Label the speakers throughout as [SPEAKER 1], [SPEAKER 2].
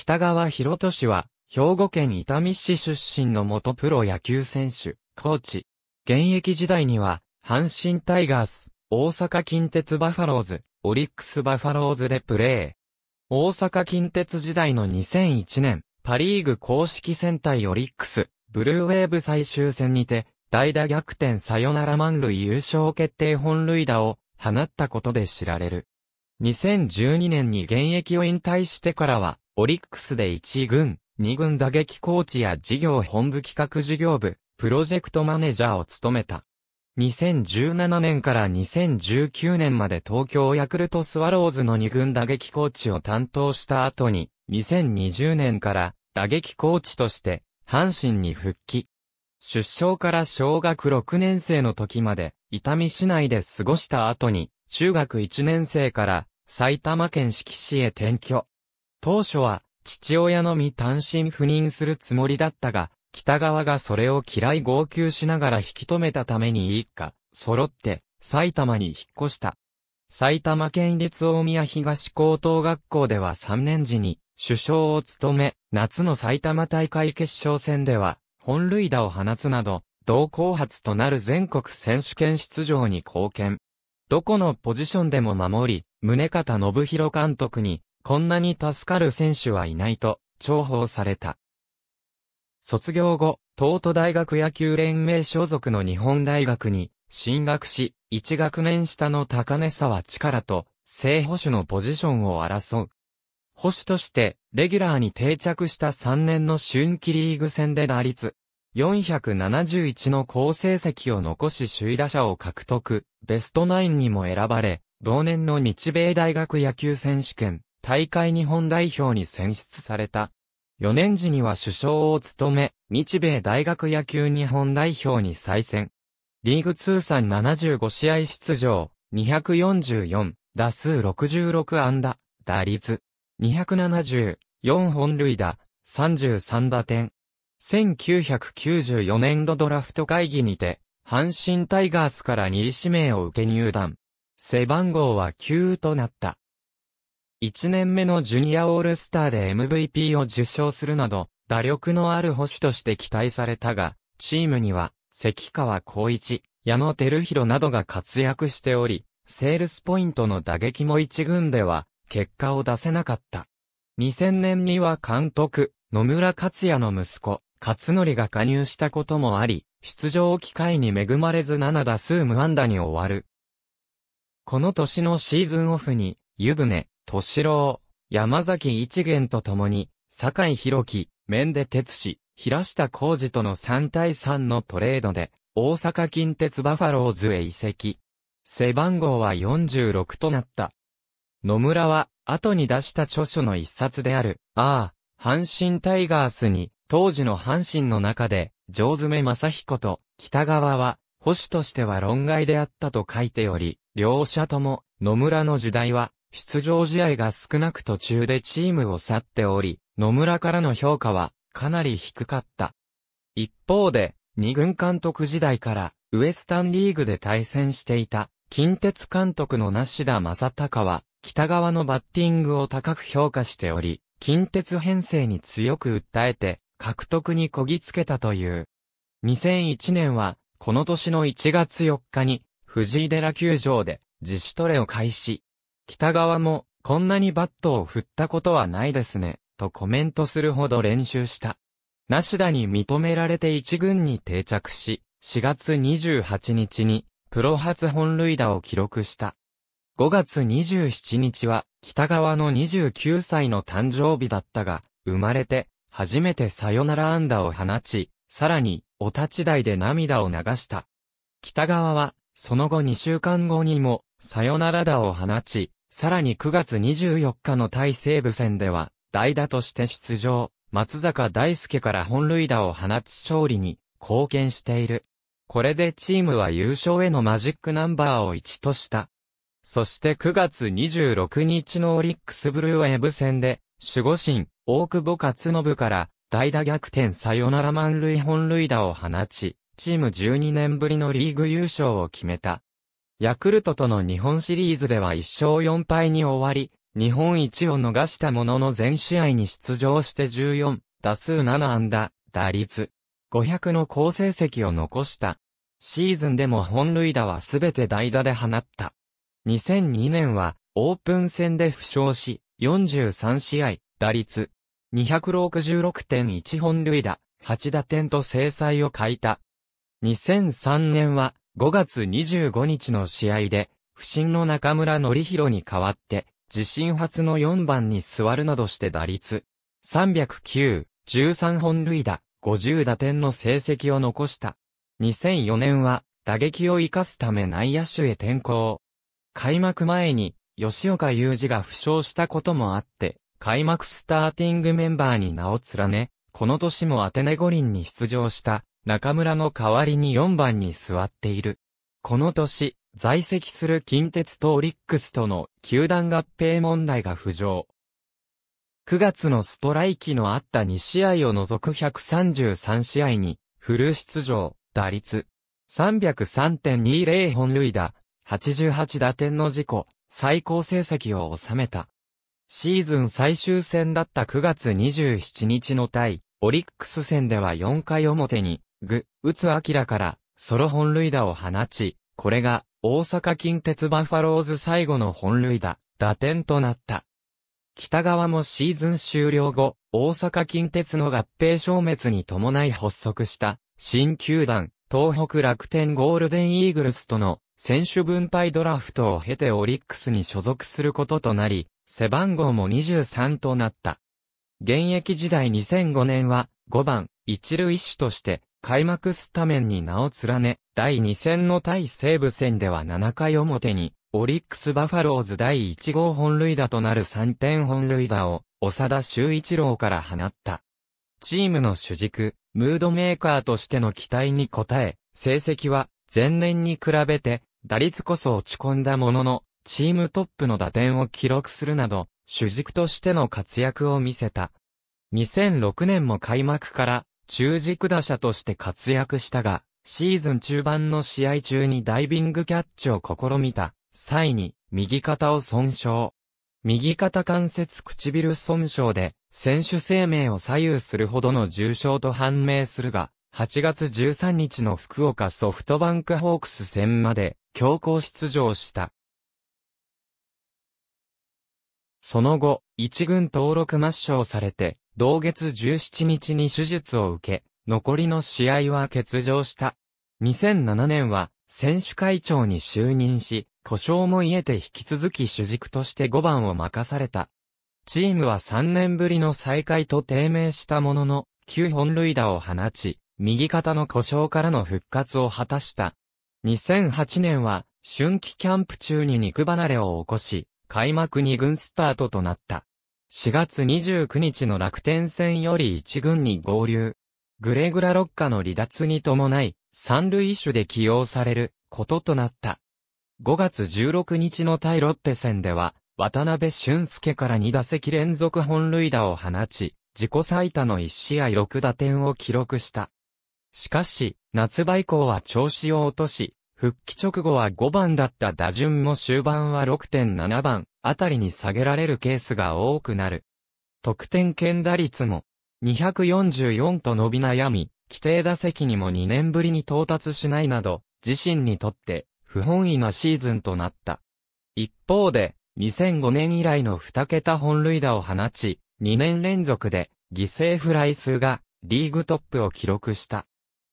[SPEAKER 1] 北川博俊氏は、兵庫県伊丹市出身の元プロ野球選手、コーチ。現役時代には、阪神タイガース、大阪近鉄バファローズ、オリックスバファローズでプレー。大阪近鉄時代の2001年、パリーグ公式戦隊オリックス、ブルーウェーブ最終戦にて、代打逆転サヨナラ満塁優勝決定本塁打を放ったことで知られる。2012年に現役を引退してからは、オリックスで1軍、2軍打撃コーチや事業本部企画事業部、プロジェクトマネージャーを務めた。2017年から2019年まで東京ヤクルトスワローズの2軍打撃コーチを担当した後に、2020年から打撃コーチとして、阪神に復帰。出生から小学6年生の時まで、伊丹市内で過ごした後に、中学1年生から埼玉県志木市へ転居。当初は、父親のみ単身赴任するつもりだったが、北川がそれを嫌い号泣しながら引き止めたために一家、揃って、埼玉に引っ越した。埼玉県立大宮東高等学校では3年時に、首相を務め、夏の埼玉大会決勝戦では、本塁打を放つなど、同校発となる全国選手権出場に貢献。どこのポジションでも守り、宗方信弘監督にこんなに助かる選手はいないと、重宝された。卒業後、東都大学野球連盟所属の日本大学に進学し、1学年下の高根沢力と正捕手のポジションを争う。捕手として、レギュラーに定着した3年の春季リーグ戦で打率471の好成績を残し首位打者を獲得、ベストナインにも選ばれ、同年の日米大学野球選手権、大会日本代表に選出された。4年時には首相を務め、日米大学野球日本代表に再選。リーグ通算75試合出場、244、打数66安打、打率、270、4本塁打、33打点。1994年度ドラフト会議にて、阪神タイガースから2位指名を受け入団。背番号は9となった。1年目のジュニアオールスターで MVP を受賞するなど、打力のある保守として期待されたが、チームには、関川光一、矢野照弘などが活躍しており、セールスポイントの打撃も一軍では、結果を出せなかった。2000年には監督、野村克也の息子、勝則が加入したこともあり、出場機会に恵まれず7打数無安打に終わる。この年のシーズンオフに、湯船、敏郎、山崎一元と共に、坂井宏樹、面で哲司、平下浩二との3対3のトレードで、大阪近鉄バファローズへ移籍。背番号は46となった。野村は、後に出した著書の一冊である、ああ、阪神タイガースに、当時の阪神の中で、上爪正彦と、北川は、保守としては論外であったと書いており、両者とも、野村の時代は、出場試合が少なく途中でチームを去っており、野村からの評価はかなり低かった。一方で、二軍監督時代からウエスタンリーグで対戦していた近鉄監督の梨田正隆は北側のバッティングを高く評価しており、近鉄編成に強く訴えて獲得にこぎつけたという。2001年はこの年の1月4日に藤井寺球場で自主トレを開始。北側も、こんなにバットを振ったことはないですね、とコメントするほど練習した。ナシダに認められて一軍に定着し、4月28日に、プロ初本塁打を記録した。5月27日は、北側の29歳の誕生日だったが、生まれて、初めてサヨナラ安打を放ち、さらに、お立ち台で涙を流した。北側は、その後2週間後にも、サヨナラ打を放ち、さらに9月24日の対西部戦では、代打として出場、松坂大輔から本塁打を放ち勝利に貢献している。これでチームは優勝へのマジックナンバーを1とした。そして9月26日のオリックスブルーウェーブ戦で、守護神、大久保勝信から代打逆転サヨナラ満塁本塁打を放ち、チーム12年ぶりのリーグ優勝を決めた。ヤクルトとの日本シリーズでは1勝4敗に終わり、日本一を逃したものの全試合に出場して14、打数7安打、打率、500の好成績を残した。シーズンでも本塁打はすべて代打で放った。2002年は、オープン戦で負傷し、43試合、打率、266.1本塁打、8打点と精彩を欠いた。2003年は、5月25日の試合で、不審の中村則弘に代わって、自身初の4番に座るなどして打率、309、13本塁打、50打点の成績を残した。2004年は、打撃を生かすため内野手へ転向。開幕前に、吉岡雄二が負傷したこともあって、開幕スターティングメンバーに名を連ね、この年もアテネ五輪に出場した、中村の代わりに4番に座っている。この年、在籍する近鉄とオリックスとの球団合併問題が浮上。9月のストライキのあった2試合を除く133試合に、フル出場、打率、303.20本塁打、88打点の事故、最高成績を収めた。シーズン最終戦だった9月27日の対、オリックス戦では4回表に、ぐ、打つ明から、ソロ本塁打を放ち、これが、大阪近鉄バファローズ最後の本塁打、打点となった。北側もシーズン終了後、大阪近鉄の合併消滅に伴い発足した、新球団、東北楽天ゴールデンイーグルスとの選手分配ドラフトを経てオリックスに所属することとなり、背番号も23となった。現役時代2005年は5番、一塁手として開幕スタメンに名を連ね、第2戦の対西武戦では7回表に、オリックスバファローズ第1号本塁打となる3点本塁打を、長田修一郎から放った。チームの主軸、ムードメーカーとしての期待に応え、成績は前年に比べて打率こそ落ち込んだものの、チームトップの打点を記録するなど、主軸としての活躍を見せた。2006年も開幕から中軸打者として活躍したが、シーズン中盤の試合中にダイビングキャッチを試みた際に右肩を損傷。右肩関節唇損傷で選手生命を左右するほどの重傷と判明するが、8月13日の福岡ソフトバンクホークス戦まで強行出場した。その後、一軍登録抹消されて、同月17日に手術を受け、残りの試合は欠場した。2007年は、選手会長に就任し、故障も癒えて引き続き主軸として5番を任された。チームは3年ぶりの再開と低迷したものの、9本塁打を放ち、右肩の故障からの復活を果たした。2008年は、春季キャンプ中に肉離れを起こし、開幕2軍スタートとなった。4月29日の楽天戦より1軍に合流。グレグラロッカの離脱に伴い、三塁手で起用されることとなった。5月16日の対ロッテ戦では、渡辺俊介から2打席連続本塁打を放ち、自己最多の1試合6打点を記録した。しかし、夏場以降は調子を落とし、復帰直後は5番だった打順も終盤は6.7番、あたりに下げられるケースが多くなる。得点圏打率も244と伸び悩み、規定打席にも2年ぶりに到達しないなど、自身にとって不本意なシーズンとなった。一方で、2005年以来の2桁本塁打を放ち、2年連続で犠牲フライ数がリーグトップを記録した。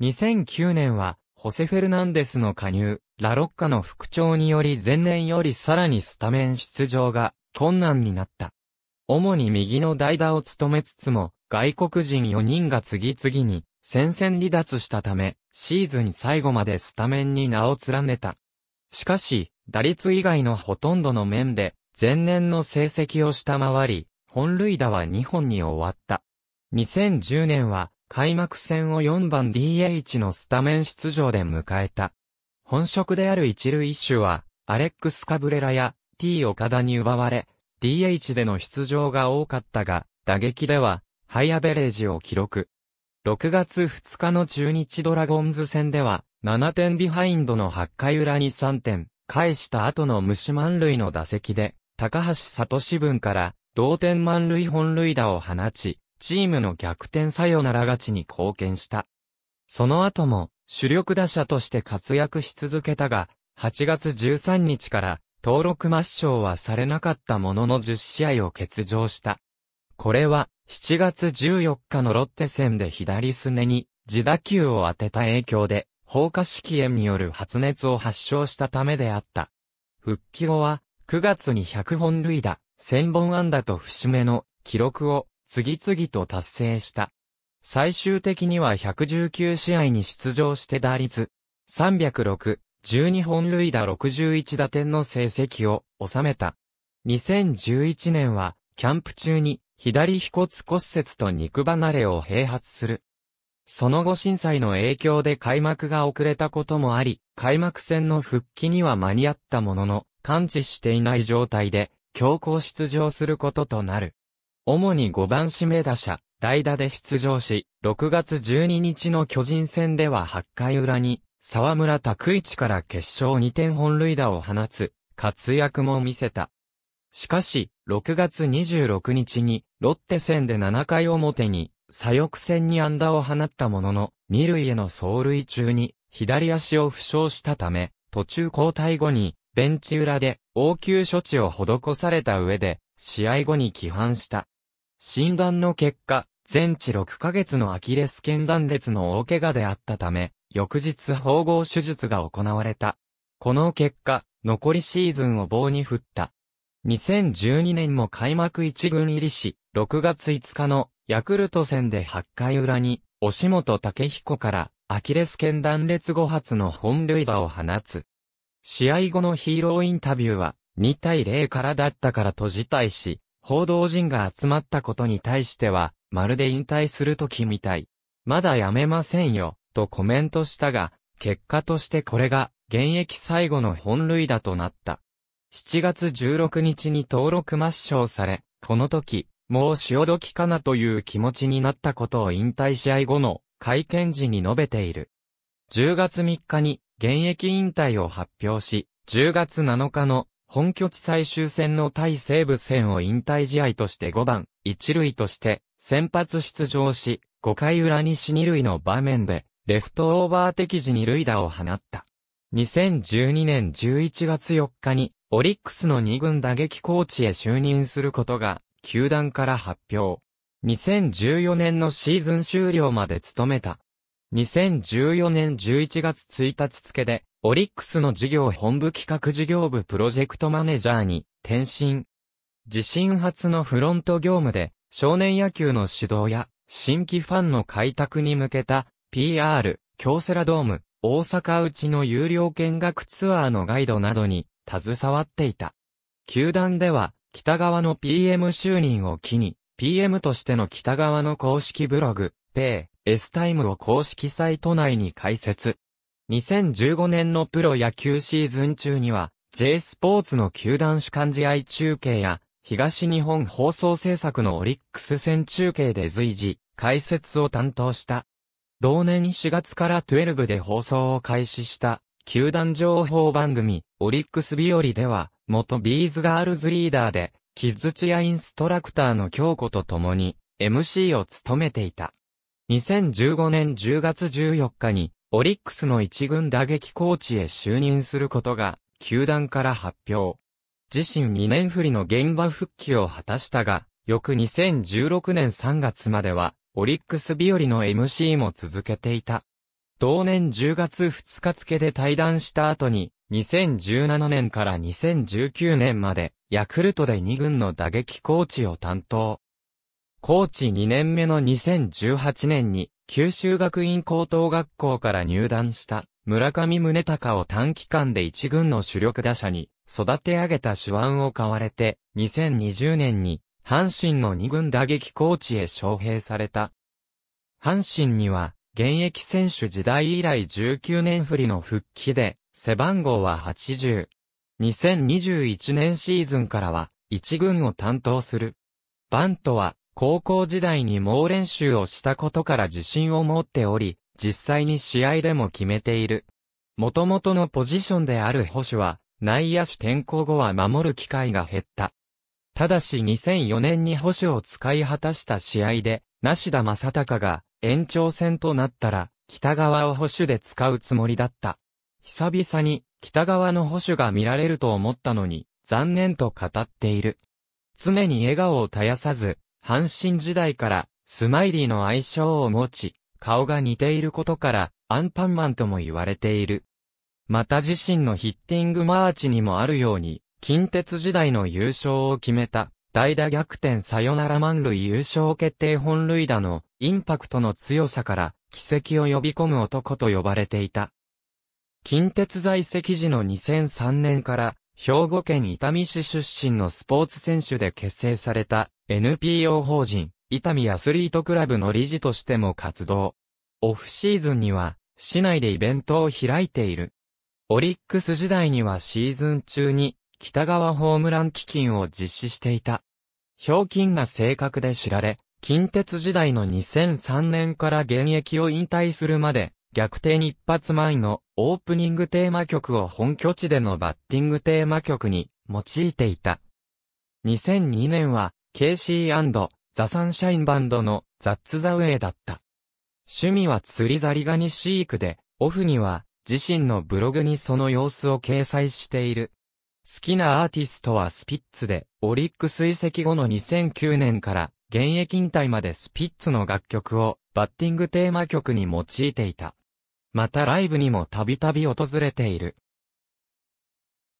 [SPEAKER 1] 2009年はホセ・フェルナンデスの加入、ラロッカの復調により前年よりさらにスタメン出場が困難になった。主に右の代打を務めつつも、外国人4人が次々に戦線離脱したため、シーズン最後までスタメンに名を連ねた。しかし、打率以外のほとんどの面で、前年の成績を下回り、本塁打は2本に終わった。2010年は、開幕戦を4番 DH のスタメン出場で迎えた。本職である一塁種は、アレックス・カブレラや T 岡田に奪われ、DH での出場が多かったが、打撃では、ハイアベレージを記録。6月2日の中日ドラゴンズ戦では、7点ビハインドの8回裏に3点、返した後の虫満塁の打席で、高橋里志文から、同点満塁本塁打を放ち、チームの逆転さよなら勝ちに貢献した。その後も、主力打者として活躍し続けたが、8月13日から登録抹消はされなかったものの10試合を欠場した。これは7月14日のロッテ戦で左すねに自打球を当てた影響で放火式炎による発熱を発症したためであった。復帰後は9月に100本塁打、1000本安打と節目の記録を次々と達成した。最終的には119試合に出場して打率306、12本塁打61打点の成績を収めた。2011年は、キャンプ中に左腓骨骨折と肉離れを併発する。その後震災の影響で開幕が遅れたこともあり、開幕戦の復帰には間に合ったものの、感知していない状態で、強行出場することとなる。主に5番指名打者、代打で出場し、6月12日の巨人戦では8回裏に、沢村拓一から決勝2点本塁打を放つ、活躍も見せた。しかし、6月26日に、ロッテ戦で7回表に、左翼戦に安打を放ったものの、二塁への走塁中に、左足を負傷したため、途中交代後に、ベンチ裏で応急処置を施された上で、試合後に帰還した。診断の結果、全治6ヶ月のアキレス腱断裂の大怪我であったため、翌日縫合手術が行われた。この結果、残りシーズンを棒に振った。2012年も開幕一軍入りし、6月5日のヤクルト戦で8回裏に、押本武彦からアキレス腱断裂5発の本塁打を放つ。試合後のヒーローインタビューは、2対0からだったからと辞退し、報道陣が集まったことに対しては、まるで引退するときみたい。まだやめませんよ、とコメントしたが、結果としてこれが、現役最後の本塁打となった。7月16日に登録抹消され、この時、もう潮時かなという気持ちになったことを引退試合後の会見時に述べている。10月3日に現役引退を発表し、10月7日の本拠地最終戦の対西部戦を引退試合として5番、1塁として先発出場し、5回裏に死2塁の場面で、レフトオーバー的時に塁打を放った。2012年11月4日に、オリックスの2軍打撃コーチへ就任することが、球団から発表。2014年のシーズン終了まで務めた。2014年11月1日付で、オリックスの事業本部企画事業部プロジェクトマネージャーに転身。自身初のフロント業務で少年野球の指導や新規ファンの開拓に向けた PR、京セラドーム、大阪うちの有料見学ツアーのガイドなどに携わっていた。球団では北側の PM 就任を機に PM としての北側の公式ブログ、ペイ、S タイムを公式サイト内に開設。2015年のプロ野球シーズン中には、J スポーツの球団主幹試合中継や、東日本放送制作のオリックス戦中継で随時、解説を担当した。同年4月から12で放送を開始した、球団情報番組、オリックス日和では、元ビーズガールズリーダーで、キッズチアインストラクターの京子と共に、MC を務めていた。2015年10月14日に、オリックスの一軍打撃コーチへ就任することが、球団から発表。自身2年振りの現場復帰を果たしたが、翌2016年3月までは、オリックス日和の MC も続けていた。同年10月2日付で退団した後に、2017年から2019年まで、ヤクルトで2軍の打撃コーチを担当。コーチ2年目の2018年に、九州学院高等学校から入団した村上宗隆を短期間で一軍の主力打者に育て上げた手腕を買われて2020年に阪神の二軍打撃コーチへ招聘された。阪神には現役選手時代以来19年振りの復帰で背番号は80。2021年シーズンからは一軍を担当する。バントは高校時代に猛練習をしたことから自信を持っており、実際に試合でも決めている。元々のポジションである保守は、内野手転向後は守る機会が減った。ただし2004年に保守を使い果たした試合で、梨田正隆が延長戦となったら、北側を保守で使うつもりだった。久々に北側の保守が見られると思ったのに、残念と語っている。常に笑顔を絶やさず、阪神時代からスマイリーの愛称を持ち、顔が似ていることからアンパンマンとも言われている。また自身のヒッティングマーチにもあるように、近鉄時代の優勝を決めた、代打逆転サヨナラ満塁優勝決定本塁打のインパクトの強さから、奇跡を呼び込む男と呼ばれていた。近鉄在籍時の2003年から、兵庫県伊丹市出身のスポーツ選手で結成された NPO 法人、伊丹アスリートクラブの理事としても活動。オフシーズンには、市内でイベントを開いている。オリックス時代にはシーズン中に、北川ホームラン基金を実施していた。ひょうきんな性格で知られ、近鉄時代の2003年から現役を引退するまで、逆転一発前のオープニングテーマ曲を本拠地でのバッティングテーマ曲に用いていた。2002年は KC& ザ・サンシャインバンドのザッツ・ザ・ウェイだった。趣味は釣りザリガニ飼育で、オフには自身のブログにその様子を掲載している。好きなアーティストはスピッツで、オリックス跡後の2009年から現役引退までスピッツの楽曲をバッティングテーマ曲に用いていた。またライブにもたびたび訪れている。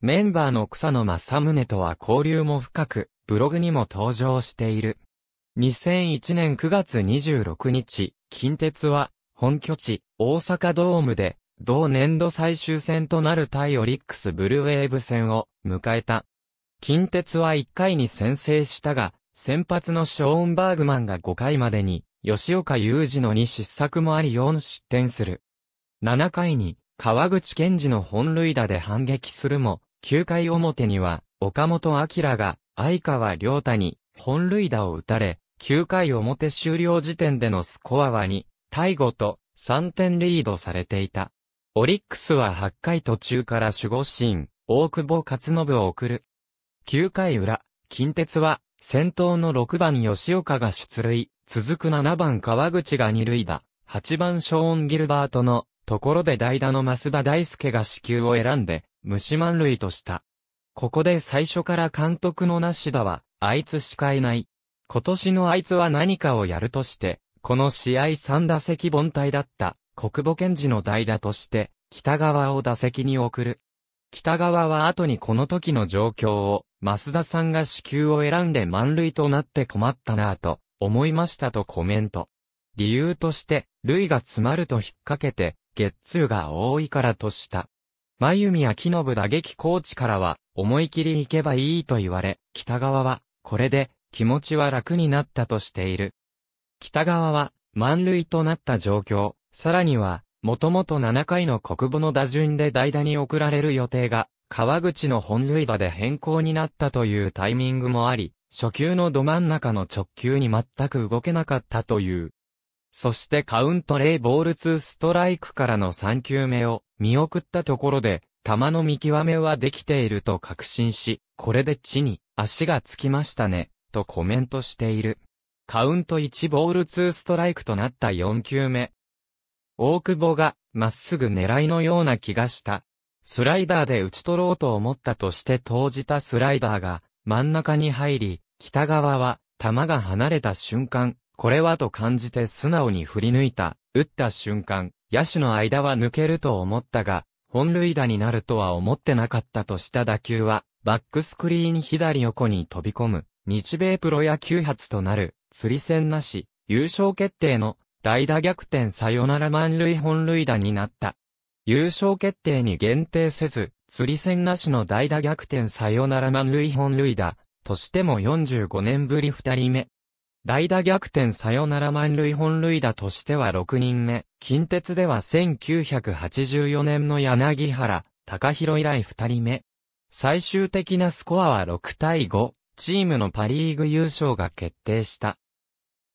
[SPEAKER 1] メンバーの草野正宗とは交流も深く、ブログにも登場している。2001年9月26日、近鉄は、本拠地、大阪ドームで、同年度最終戦となる対オリックスブルーウェーブ戦を迎えた。近鉄は1回に先制したが、先発のショーンバーグマンが5回までに、吉岡雄二の2失策もあり4失点する。7回に、川口健二の本塁打で反撃するも、9回表には、岡本明が、相川良太に、本塁打を打たれ、9回表終了時点でのスコアは2、対5と3点リードされていた。オリックスは8回途中から守護神、大久保勝信を送る。9回裏、近鉄は、先頭の6番吉岡が出塁、続く7番川口が二塁打、8番ショーン・ギルバートの、ところで代打の増田大輔が死球を選んで、虫満塁とした。ここで最初から監督のなしだは、あいつしかいない。今年のあいつは何かをやるとして、この試合3打席凡退だった、国母賢治の代打として、北川を打席に送る。北川は後にこの時の状況を、増田さんが死球を選んで満塁となって困ったなぁと、思いましたとコメント。理由として、塁が詰まると引っ掛けて、月通が多いからとした。真弓明信打撃コーチからは、思い切り行けばいいと言われ、北川は、これで、気持ちは楽になったとしている。北川は、満塁となった状況、さらには、もともと7回の国母の打順で代打に送られる予定が、川口の本塁打で変更になったというタイミングもあり、初球のど真ん中の直球に全く動けなかったという。そしてカウント0ボール2ストライクからの3球目を見送ったところで、玉の見極めはできていると確信し、これで地に足がつきましたね、とコメントしている。カウント1ボール2ストライクとなった4球目。大久保が、まっすぐ狙いのような気がした。スライダーで打ち取ろうと思ったとして投じたスライダーが、真ん中に入り、北側は、球が離れた瞬間、これはと感じて素直に振り抜いた、打った瞬間、野手の間は抜けると思ったが、本塁打になるとは思ってなかったとした打球は、バックスクリーン左横に飛び込む、日米プロ野球初となる、釣り戦なし、優勝決定の、代打逆転サヨナラ満塁本塁打になった。優勝決定に限定せず、釣り戦なしの代打逆転サヨナラ満塁本塁打、としても45年ぶり2人目。代打逆転サヨナラ満塁本塁打としては6人目。近鉄では1984年の柳原、高弘以来2人目。最終的なスコアは6対5。チームのパリーグ優勝が決定した。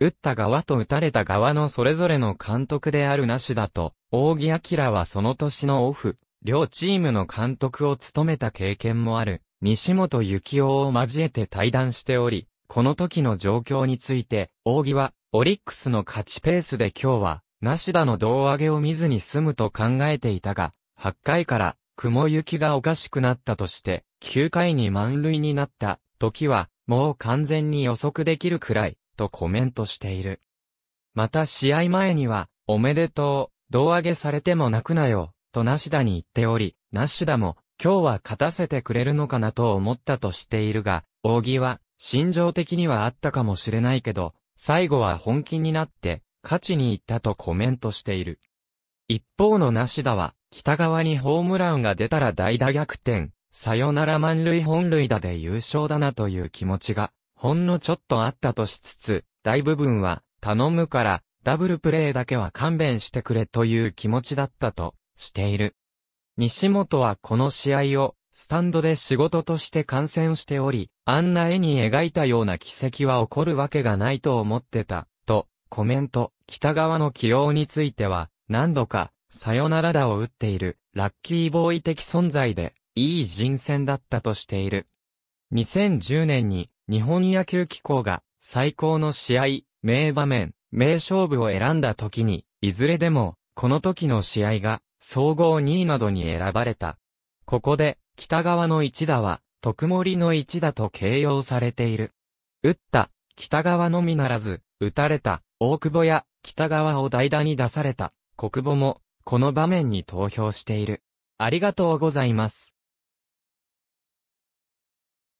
[SPEAKER 1] 打った側と打たれた側のそれぞれの監督であるなしだと、大木明はその年のオフ、両チームの監督を務めた経験もある、西本幸雄を交えて対談しており、この時の状況について、扇は、オリックスの勝ちペースで今日は、梨田の胴上げを見ずに済むと考えていたが、8回から雲行きがおかしくなったとして、9回に満塁になった時は、もう完全に予測できるくらい、とコメントしている。また試合前には、おめでとう、胴上げされても泣くなよ、と梨田に言っており、梨田も、今日は勝たせてくれるのかなと思ったとしているが、扇は、心情的にはあったかもしれないけど、最後は本気になって、勝ちに行ったとコメントしている。一方の梨田は、北側にホームランが出たら代打逆転、さよなら満塁本塁打で優勝だなという気持ちが、ほんのちょっとあったとしつつ、大部分は、頼むから、ダブルプレーだけは勘弁してくれという気持ちだったと、している。西本はこの試合を、スタンドで仕事として観戦しており、あんな絵に描いたような奇跡は起こるわけがないと思ってた、と、コメント。北側の起用については、何度か、さよならだを打っている、ラッキーボーイ的存在で、いい人選だったとしている。2010年に、日本野球機構が、最高の試合、名場面、名勝負を選んだ時に、いずれでも、この時の試合が、総合2位などに選ばれた。ここで、北側の一打は、特盛の一打と形容されている。打った、北側のみならず、打たれた、大久保や、北側を代打に出された、国母も、この場面に投票している。ありがとうございます。